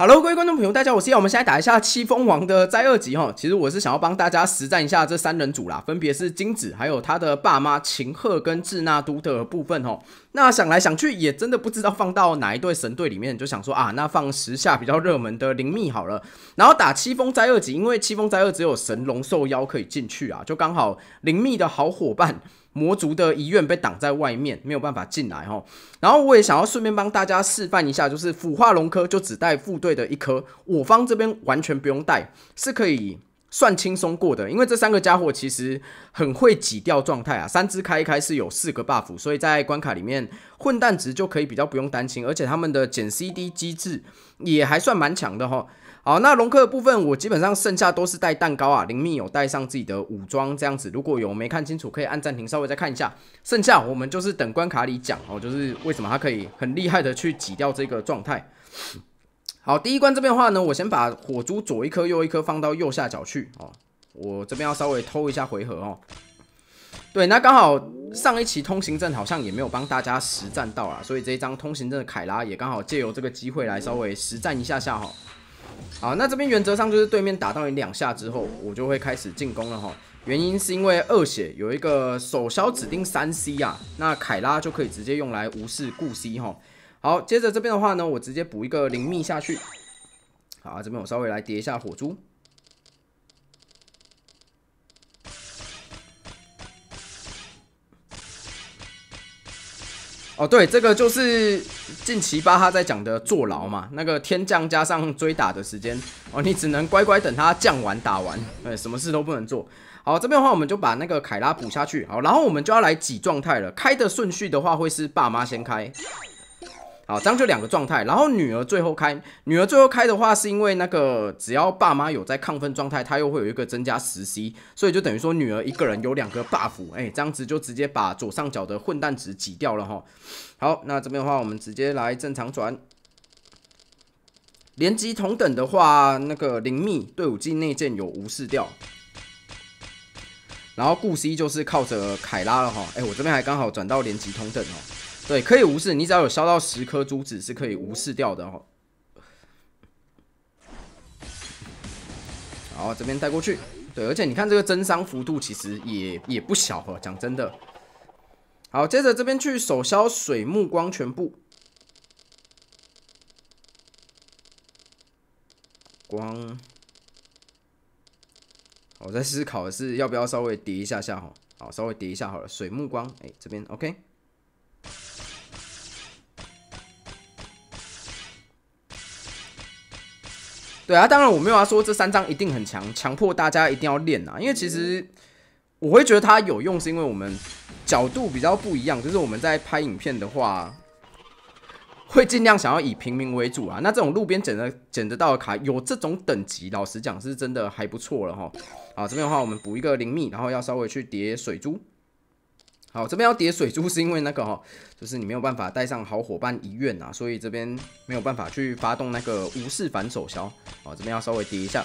Hello，各位观众朋友，大家好，我是亚。我们现在打一下七峰王的灾厄级哈。其实我是想要帮大家实战一下这三人组啦，分别是金子、还有他的爸妈秦鹤跟智纳都的部分哦。那想来想去也真的不知道放到哪一队神队里面，就想说啊，那放时下比较热门的灵密好了。然后打七峰灾厄级，因为七峰灾厄只有神龙兽妖可以进去啊，就刚好灵密的好伙伴。魔族的遗愿被挡在外面，没有办法进来哈。然后我也想要顺便帮大家示范一下，就是腐化龙科就只带副队的一颗，我方这边完全不用带，是可以算轻松过的。因为这三个家伙其实很会挤掉状态啊，三只开一开是有四个 buff，所以在关卡里面混蛋值就可以比较不用担心，而且他们的减 CD 机制也还算蛮强的哈。好，那龙克的部分我基本上剩下都是带蛋糕啊，灵敏有带上自己的武装这样子。如果有没看清楚，可以按暂停，稍微再看一下。剩下我们就是等关卡里讲哦，就是为什么他可以很厉害的去挤掉这个状态。好，第一关这边的话呢，我先把火珠左一颗右一颗放到右下角去哦。我这边要稍微偷一下回合哦。对，那刚好上一期通行证好像也没有帮大家实战到啊，所以这一张通行证的凯拉也刚好借由这个机会来稍微实战一下下哈。好，那这边原则上就是对面打到你两下之后，我就会开始进攻了哈。原因是因为二血有一个手消指定三 C 呀，那凯拉就可以直接用来无视顾 C 哈。好，接着这边的话呢，我直接补一个灵密下去。好，这边我稍微来叠一下火珠。哦，对，这个就是。近期巴他在讲的坐牢嘛，那个天降加上追打的时间哦，你只能乖乖等他降完打完，哎，什么事都不能做。好，这边的话，我们就把那个凯拉补下去。好，然后我们就要来挤状态了。开的顺序的话，会是爸妈先开。啊，这样就两个状态，然后女儿最后开，女儿最后开的话，是因为那个只要爸妈有在亢奋状态，她又会有一个增加十 C，所以就等于说女儿一个人有两个 buff，哎，这样子就直接把左上角的混蛋值挤掉了哈。好，那这边的话，我们直接来正常转，连击同等的话，那个灵密对武器内件有无视掉。然后故事一就是靠着凯拉了哈，哎，我这边还刚好转到联级通证哦，对，可以无视，你只要有烧到十颗珠子是可以无视掉的哦。然后这边带过去，对，而且你看这个增伤幅度其实也也不小哦，讲真的。好，接着这边去手消水木光全部光。我在思考的是要不要稍微叠一下下哈，好，稍微叠一下好了。水目光，哎，这边 OK。对啊，当然我没有要说这三张一定很强，强迫大家一定要练啊，因为其实我会觉得它有用，是因为我们角度比较不一样，就是我们在拍影片的话。会尽量想要以平民为主啊，那这种路边捡的捡得到的卡有这种等级，老实讲是真的还不错了哈。啊，这边的话我们补一个灵蜜，然后要稍微去叠水珠。好，这边要叠水珠是因为那个哈，就是你没有办法带上好伙伴遗愿啊，所以这边没有办法去发动那个无视反手消。啊，这边要稍微叠一下。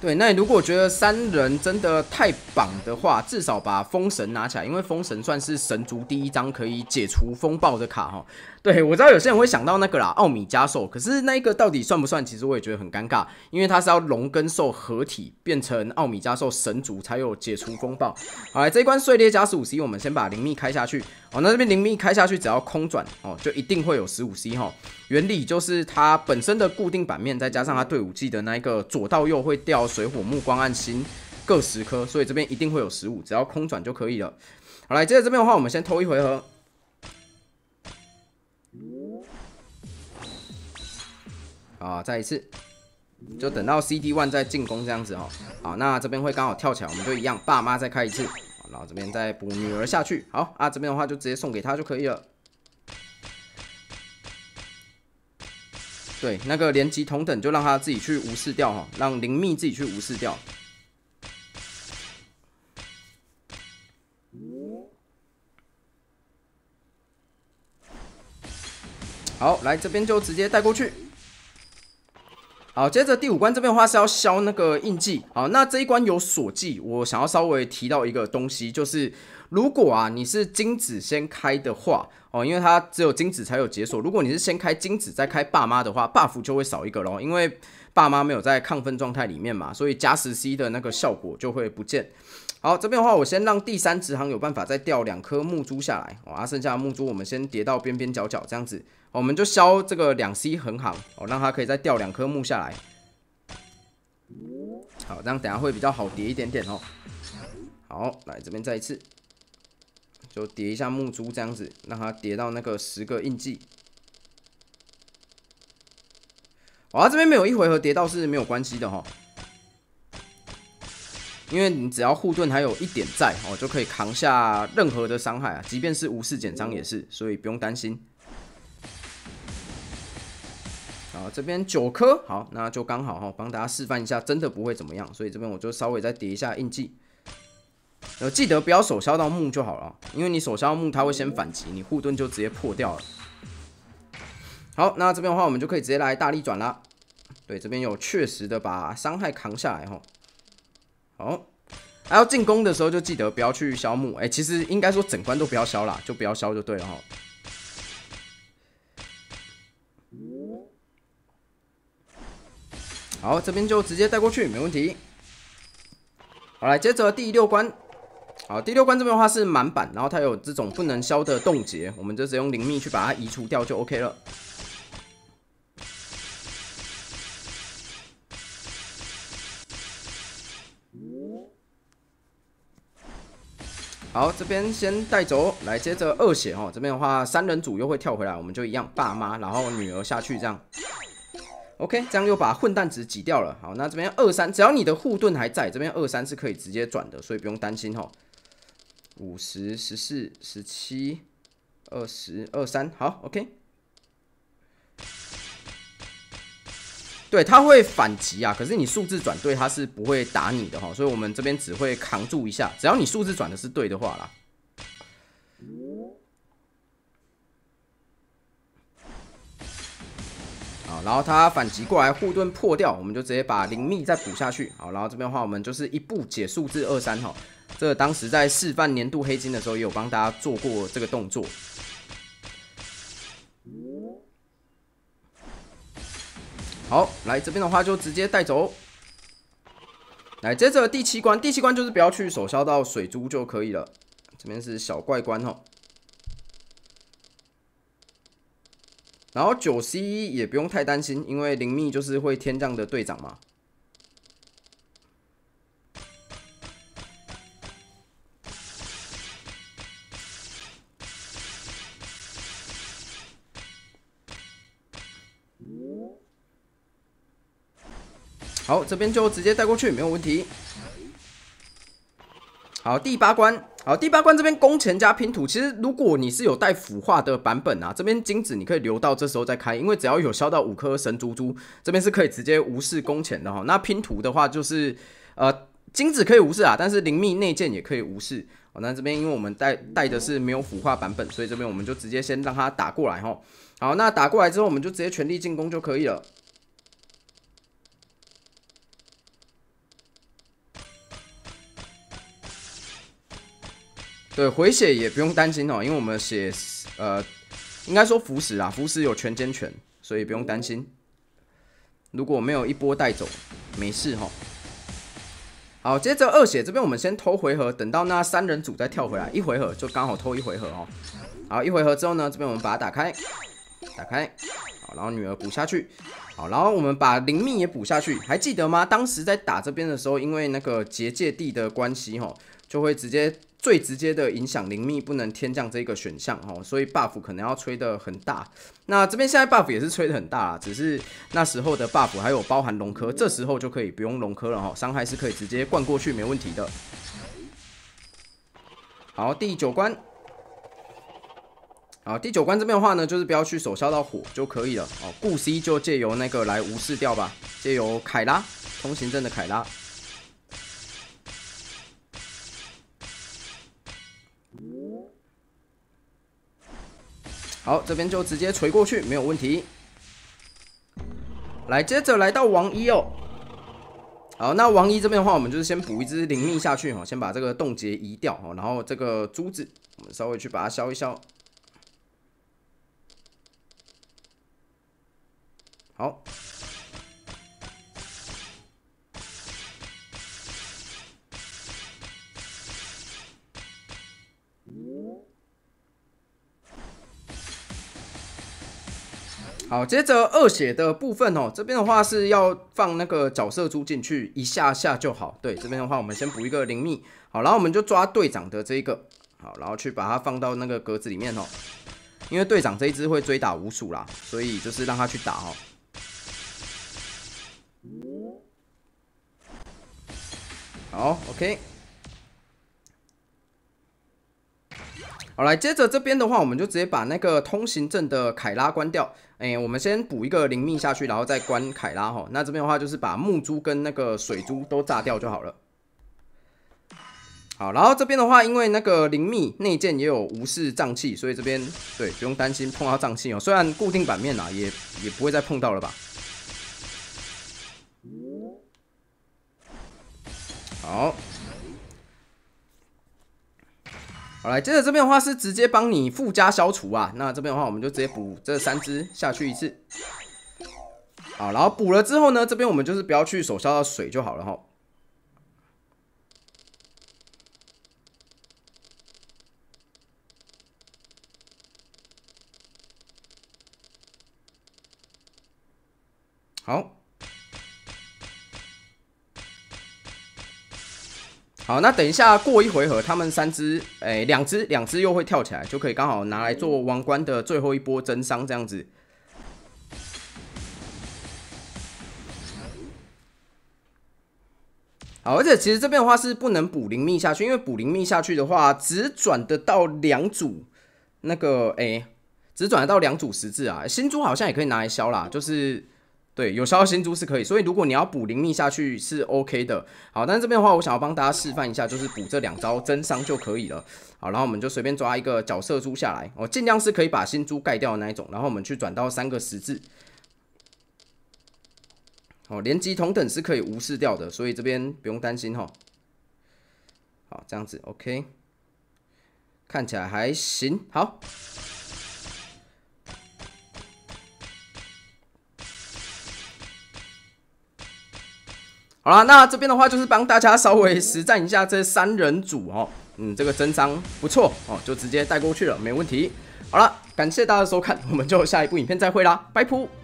对，那如果觉得三人真的太绑的话，至少把封神拿起来，因为封神算是神族第一张可以解除风暴的卡哈。对我知道有些人会想到那个啦，奥米加兽，可是那一个到底算不算？其实我也觉得很尴尬，因为它是要龙跟兽合体变成奥米加兽神族才有解除风暴。好，来这一关碎裂加十五 C，我们先把灵秘开下去。哦，那这边灵秘开下去，只要空转哦，就一定会有十五 C 哈。原理就是它本身的固定版面，再加上它对武器的那一个左到右会掉。水火木光暗星各十颗，所以这边一定会有十五，只要空转就可以了。好，来接着这边的话，我们先偷一回合。啊，再一次，就等到 c d one 再进攻这样子哦。好，那这边会刚好跳起来，我们就一样，爸妈再开一次，然后这边再补女儿下去。好啊，这边的话就直接送给他就可以了。对，那个连级同等就让他自己去无视掉哈，让灵密自己去无视掉。好，来这边就直接带过去。好，接着第五关这边的话是要消那个印记。好，那这一关有锁记，我想要稍微提到一个东西，就是如果啊你是精子先开的话，哦，因为它只有精子才有解锁。如果你是先开精子再开爸妈的话，buff 就会少一个咯，因为爸妈没有在亢奋状态里面嘛，所以加十 C 的那个效果就会不见。好，这边的话，我先让第三直行有办法再掉两颗木珠下来，啊，剩下的木珠我们先叠到边边角角这样子，我们就削这个两 C 横行，哦，让它可以再掉两颗木下来。好，这样等下会比较好叠一点点哦。好，来这边再一次，就叠一下木珠这样子，让它叠到那个十个印记。啊，这边没有一回合叠到是没有关系的哈。因为你只要护盾还有一点在，我就可以扛下任何的伤害啊，即便是无视减伤也是，所以不用担心。好，这边九颗，好，那就刚好哈，帮大家示范一下，真的不会怎么样，所以这边我就稍微再叠一下印记。呃，记得不要手削到木就好了，因为你手削到木，它会先反击，你护盾就直接破掉了。好，那这边的话，我们就可以直接来大逆转啦。对，这边有确实的把伤害扛下来哈。哦，还要进攻的时候就记得不要去消木。哎，其实应该说整关都不要消啦，就不要消就对了。好，这边就直接带过去，没问题。好，来接着第六关。好，第六关这边的话是满版，然后它有这种不能消的冻结，我们就只用灵密去把它移除掉就 OK 了。好，这边先带走，来接着二血哦。这边的话，三人组又会跳回来，我们就一样，爸妈然后女儿下去这样。OK，这样又把混蛋值挤掉了。好，那这边二三，只要你的护盾还在这边二三是可以直接转的，所以不用担心哈。五十十四十七二十二三，好 OK。对，他会反击啊，可是你数字转对，他是不会打你的哈，所以我们这边只会扛住一下，只要你数字转的是对的话啦。好，然后他反击过来，护盾破掉，我们就直接把灵密再补下去。好，然后这边的话，我们就是一步解数字二三哈，这当时在示范年度黑金的时候，也有帮大家做过这个动作。好，来这边的话就直接带走。来接着第七关，第七关就是不要去手削到水珠就可以了。这边是小怪关哦。然后九 C 也不用太担心，因为灵密就是会天降的队长嘛。好，这边就直接带过去，没有问题。好，第八关，好，第八关这边工钱加拼图。其实如果你是有带腐化的版本啊，这边金子你可以留到这时候再开，因为只要有消到五颗神珠珠，这边是可以直接无视工钱的哈。那拼图的话就是，呃，金子可以无视啊，但是灵密内件也可以无视。好，那这边因为我们带带的是没有腐化版本，所以这边我们就直接先让它打过来哈。好，那打过来之后，我们就直接全力进攻就可以了。对回血也不用担心哦，因为我们血呃，应该说符石啊，符石有全歼权，所以不用担心。如果没有一波带走，没事哈。好，接着二血这边我们先偷回合，等到那三人组再跳回来，一回合就刚好偷一回合哦。好，一回合之后呢，这边我们把它打开，打开，好，然后女儿补下去，好，然后我们把灵命也补下去，还记得吗？当时在打这边的时候，因为那个结界地的关系哈，就会直接。最直接的影响，灵密不能天降这一个选项哦，所以 buff 可能要吹得很大。那这边现在 buff 也是吹得很大啊，只是那时候的 buff 还有包含龙科，这时候就可以不用龙科了哈，伤害是可以直接灌过去，没问题的。好，第九关，好，第九关这边的话呢，就是不要去手消到火就可以了哦。顾 C 就借由那个来无视掉吧，借由凯拉通行证的凯拉。好，这边就直接锤过去，没有问题。来，接着来到王一哦。好，那王一这边的话，我们就是先补一只灵力下去哈，先把这个冻结移掉哈，然后这个珠子，我们稍微去把它削一削。好。好，接着二血的部分哦，这边的话是要放那个角色猪进去一下下就好。对，这边的话，我们先补一个灵密。好，然后我们就抓队长的这一个，好，然后去把它放到那个格子里面哦。因为队长这一只会追打无鼠啦，所以就是让他去打哦。好，OK。好，来接着这边的话，我们就直接把那个通行证的凯拉关掉。哎，我们先补一个灵命下去，然后再关凯拉哈。那这边的话就是把木珠跟那个水珠都炸掉就好了。好，然后这边的话，因为那个灵密内件也有无视胀气，所以这边对不用担心碰到胀气哦。虽然固定版面啊，也也不会再碰到了吧。好。好，来，接着这边的话是直接帮你附加消除啊，那这边的话我们就直接补这三只下去一次。好，然后补了之后呢，这边我们就是不要去手消的水就好了哈。好。好，那等一下过一回合，他们三只，哎，两只，两只又会跳起来，就可以刚好拿来做王冠的最后一波增伤这样子。好，而且其实这边的话是不能补灵密下去，因为补灵密下去的话，只转得到两组那个哎，只转得到两组十字啊。新珠好像也可以拿来消啦，就是。对，有烧新珠是可以，所以如果你要补灵密下去是 OK 的。好，但是这边的话，我想要帮大家示范一下，就是补这两招增伤就可以了。好，然后我们就随便抓一个角色珠下来，我尽量是可以把新珠盖掉的那一种。然后我们去转到三个十字，哦，连级同等是可以无视掉的，所以这边不用担心哈。好，这样子 OK，看起来还行。好。好啦，那这边的话就是帮大家稍微实战一下这三人组哦。嗯，这个真伤不错哦，就直接带过去了，没问题。好了，感谢大家收看，我们就下一部影片再会啦，拜拜。